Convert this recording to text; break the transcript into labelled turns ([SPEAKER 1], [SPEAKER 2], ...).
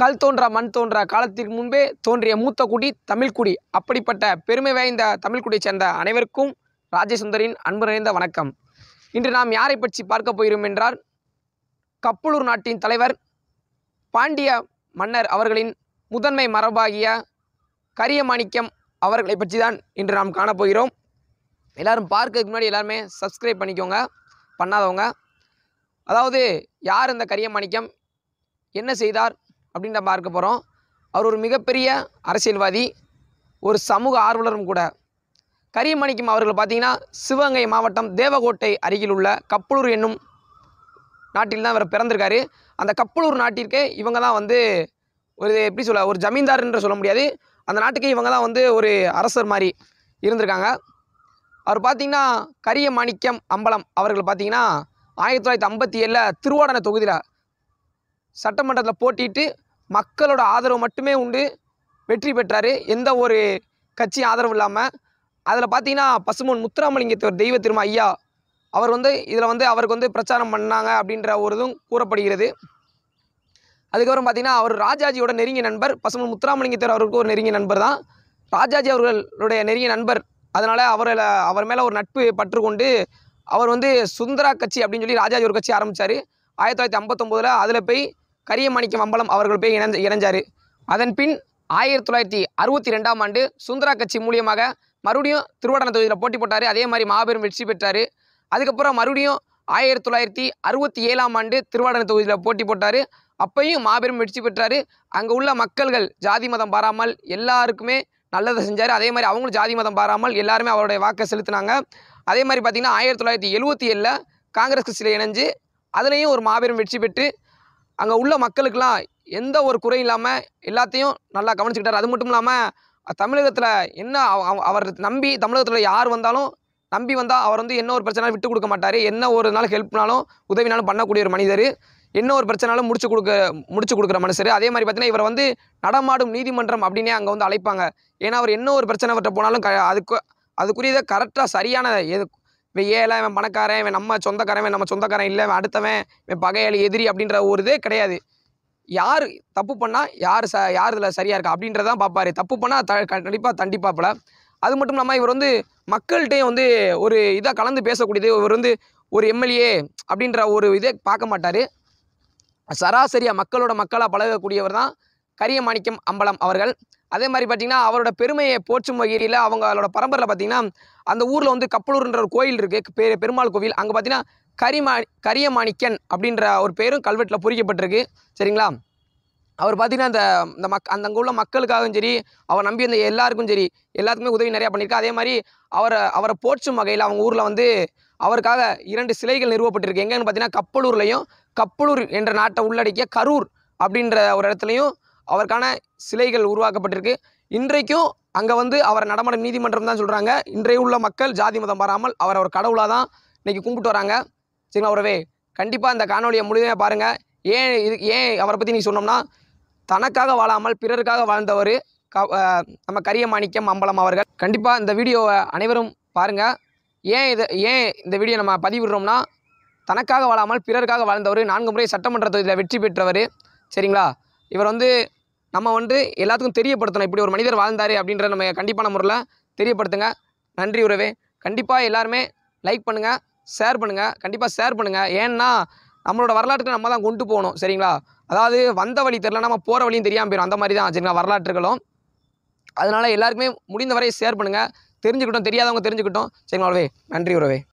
[SPEAKER 1] கல் தோன்றா மண் தோன்றா காலத்திற்கு முன்பே தோன்றிய மூத்த குடி தமிழ்குடி அப்படிப்பட்ட பெருமை வாய்ந்த தமிழ்குடியைச் சேர்ந்த அனைவருக்கும் ராஜசுந்தரின் அன்பு நிறைந்த வணக்கம் இன்று நாம் யாரை பற்றி பார்க்க போகிறோம் என்றால் கப்பலூர் நாட்டின் தலைவர் பாண்டிய மன்னர் அவர்களின் முதன்மை மரபாகிய கரிய மாணிக்கம் அவர்களை பற்றி தான் இன்று நாம் காணப்போகிறோம் எல்லோரும் பார்க்கறதுக்கு முன்னாடி எல்லாருமே சப்ஸ்கிரைப் பண்ணிக்கோங்க பண்ணாதவங்க அதாவது யார் இந்த கரிய மாணிக்கம் என்ன செய்தார் அப்படின்னு பார்க்க போகிறோம் அவர் ஒரு மிகப்பெரிய அரசியல்வாதி ஒரு சமூக ஆர்வலரும் கூட கரியமணிக்கும் அவர்கள் பார்த்திங்கன்னா சிவகங்கை மாவட்டம் தேவகோட்டை அருகில் உள்ள கப்பலூர் என்னும் நாட்டில் தான் இவர் பிறந்திருக்காரு அந்த கப்பலூர் நாட்டிற்கே இவங்க தான் வந்து ஒரு எப்படி சொல்ல ஒரு ஜமீன்தார் என்று சொல்ல முடியாது அந்த நாட்டுக்கு இவங்க தான் வந்து ஒரு அரசர் மாதிரி இருந்திருக்காங்க அவர் பார்த்திங்கன்னா கரிய மாணிக்கம் அம்பலம் அவர்கள் பார்த்திங்கன்னா ஆயிரத்தி தொள்ளாயிரத்தி ஐம்பத்தி ஏழில் திருவாடனை தொகுதியில் சட்டமன்றத்தில் போட்டிட்டு மக்களோட ஆதரவு மட்டுமே உண்டு வெற்றி பெற்றார் எந்த ஒரு கட்சி ஆதரவு இல்லாமல் அதில் பார்த்தீங்கன்னா பசுமன் முத்துராமலிங்கத்தவர் தெய்வ திரும்ப ஐயா அவர் வந்து இதில் வந்து அவருக்கு வந்து பிரச்சாரம் பண்ணாங்க அப்படின்ற ஒரு இதுவும் கூறப்படுகிறது அதுக்கப்புறம் பார்த்தீங்கன்னா அவர் ராஜாஜியோட நெருங்கிய நண்பர் பசுமன் முத்துராமலிங்கத்தவர் அவருக்கு ஒரு நெருங்கிய நண்பர் தான் ராஜாஜி அவர்களுடைய நெருங்கிய நண்பர் அதனால் அவரில் அவர் மேலே ஒரு நட்பு பற்றுக்கொண்டு அவர் வந்து சுந்தரா கட்சி அப்படின்னு சொல்லி ராஜாஜி ஒரு கட்சி ஆரம்பித்தார் ஆயிரத்தி தொள்ளாயிரத்தி ஐம்பத்தொம்போதில் அதில் போய் கரியமாணிக்கம் அம்பலம் அவர்கள் போய் இணைஞ்ச இணைஞ்சார் அதன் பின் ஆயிரத்தி தொள்ளாயிரத்தி அறுபத்தி ரெண்டாம் ஆண்டு சுந்தரா கட்சி மூலியமாக மறுபடியும் திருவடன தொகுதியில் போட்டி போட்டார் அதே மாதிரி மாபெரும் வெற்றி பெற்றார் அதுக்கப்புறம் மறுபடியும் ஆயிரத்தி தொள்ளாயிரத்தி அறுபத்தி ஏழாம் ஆண்டு திருவாடன தொகுதியில் போட்டி போட்டார் அப்பையும் மாபெரும் வெற்றி பெற்றார் அங்கே உள்ள மக்கள்கள் ஜாதி மதம் பாராமல் எல்லாருக்குமே நல்லதை செஞ்சார் அதே மாதிரி அவங்களும் ஜாதி மதம் பாராமல் எல்லாருமே அவருடைய வாக்கை செலுத்தினாங்க அதே மாதிரி பார்த்திங்கன்னா ஆயிரத்தி தொள்ளாயிரத்தி எழுபத்தி ஏழில் காங்கிரஸ் கட்சியில் இணைஞ்சு அதுலேயும் ஒரு மாபெரும் வெற்றி பெற்று அங்கே உள்ள மக்களுக்கெல்லாம் எந்த ஒரு குறையும் இல்லாமல் எல்லாத்தையும் நல்லா கவனிச்சுக்கிட்டார் அது மட்டும் இல்லாமல் தமிழகத்தில் என்ன அவர் நம்பி தமிழகத்தில் யார் வந்தாலும் நம்பி வந்தால் அவர் வந்து என்ன ஒரு பிரச்சனை விட்டு கொடுக்க மாட்டார் என்ன ஒரு நாள் ஹெல்ப்னாலும் உதவினாலும் பண்ணக்கூடிய ஒரு மனிதர் என்ன ஒரு பிரச்சனாலும் முடிச்சு கொடுக்க முடிச்சு கொடுக்குற மனுஷர் அதே மாதிரி பார்த்தீங்கன்னா இவர் வந்து நடமாடும் நீதிமன்றம் அப்படின்னே அங்கே வந்து அழைப்பாங்க ஏன்னா அவர் என்ன ஒரு பிரச்சனை அவர்கிட்ட போனாலும் க அதுக்கு அதுக்குரியதை கரெக்டாக சரியான எது இவன் ஏழை இவன் பணக்காரன் இவன் நம்ம சொந்தக்காரன் இவன் நம்ம சொந்தக்காரன் இல்லை இவன் அடுத்தவன் இவன் பகையாளி எதிரி அப்படின்ற ஒரு இதே கிடையாது யார் தப்பு பண்ணால் யார் ச யார் இதில் சரியாக இருக்கா அப்படின்றதான் பார்ப்பார் தப்பு பண்ணால் த கண்டிப்பாக தண்டிப்பாப்பில் அது மட்டும் இல்லாமல் இவர் வந்து மக்கள்கிட்டையும் வந்து ஒரு இதாக கலந்து பேசக்கூடியது இவர் வந்து ஒரு எம்எல்ஏ அப்படின்ற ஒரு இதே பார்க்க மாட்டார் சராசரியாக மக்களோட மக்களாக பழகக்கூடியவர் தான் கரிய மாணிக்கம் அம்பலம் அவர்கள் அதே மாதிரி பார்த்திங்கன்னா அவரோட பெருமையை போற்றும் வகையில் அவங்களோட பரம்பரையில் பார்த்திங்கன்னா அந்த ஊரில் வந்து கப்பலூர்ன்ற ஒரு கோயில் இருக்குது பெ பெருமாள் கோவில் அங்கே பார்த்திங்கன்னா கரிமா கரிய மாணிக்கன் அப்படின்ற ஒரு பேரும் கல்வெட்டில் பொறிக்கப்பட்டிருக்கு சரிங்களா அவர் பார்த்திங்கன்னா அந்த இந்த மக் அந்த அங்கே உள்ள மக்களுக்காகவும் சரி அவர் நம்பி அந்த எல்லாருக்கும் சரி எல்லாத்துக்குமே உதவி நிறையா பண்ணியிருக்கா அதே மாதிரி அவரை அவரை போற்றும் வகையில் அவங்க ஊரில் வந்து அவருக்காக இரண்டு சிலைகள் நிறுவப்பட்டிருக்கு எங்கன்னு பார்த்தீங்கன்னா கப்பலூர்லேயும் கப்பலூர் என்ற நாட்டை உள்ளடக்கிய கரூர் அப்படின்ற ஒரு இடத்துலையும் அவருக்கான சிலைகள் உருவாக்கப்பட்டிருக்கு இன்றைக்கும் அங்கே வந்து அவர் நடமாடும் நீதிமன்றம் தான் சொல்கிறாங்க இன்றைய உள்ள மக்கள் ஜாதி மதம் பாராமல் அவர் அவர் கடவுளாக தான் இன்றைக்கி கும்பிட்டு வராங்க சரிங்களா அவரவே கண்டிப்பாக இந்த காணொலியை முழுமையாக பாருங்கள் ஏன் இது ஏன் அவரை பற்றி நீ சொன்னோம்னா தனக்காக வாழாமல் பிறருக்காக வாழ்ந்தவர் க நம்ம கரிய மாணிக்கம் அம்பலம் அவர்கள் கண்டிப்பாக இந்த வீடியோவை அனைவரும் பாருங்கள் ஏன் இதை ஏன் இந்த வீடியோ நம்ம பதிவிடுறோம்னா தனக்காக வாழாமல் பிறருக்காக வாழ்ந்தவர் நான்கு முறை சட்டமன்ற தொகுதியில் வெற்றி பெற்றவர் சரிங்களா இவர் வந்து நம்ம வந்து எல்லாத்துக்கும் தெரியப்படுத்தணும் இப்படி ஒரு மனிதர் வாழ்ந்தார் அப்படின்ற நம்ம கண்டிப்பான முறையில் தெரியப்படுத்துங்க நன்றி உறவே கண்டிப்பாக எல்லாருமே லைக் பண்ணுங்கள் ஷேர் பண்ணுங்கள் கண்டிப்பாக ஷேர் பண்ணுங்கள் ஏன்னா நம்மளோட வரலாற்றுக்கு நம்ம தான் கொண்டு போகணும் சரிங்களா அதாவது வந்த வழி தெரில நம்ம போகிற வழியும் தெரியாமல் போயிடும் அந்த மாதிரி தான் சரிங்களா வரலாற்றுகளும் அதனால் எல்லாருக்குமே முடிந்தவரை ஷேர் பண்ணுங்கள் தெரிஞ்சுக்கிட்டோம் தெரியாதவங்க தெரிஞ்சுக்கிட்டோம் சரிங்களா உறவே நன்றி உறவே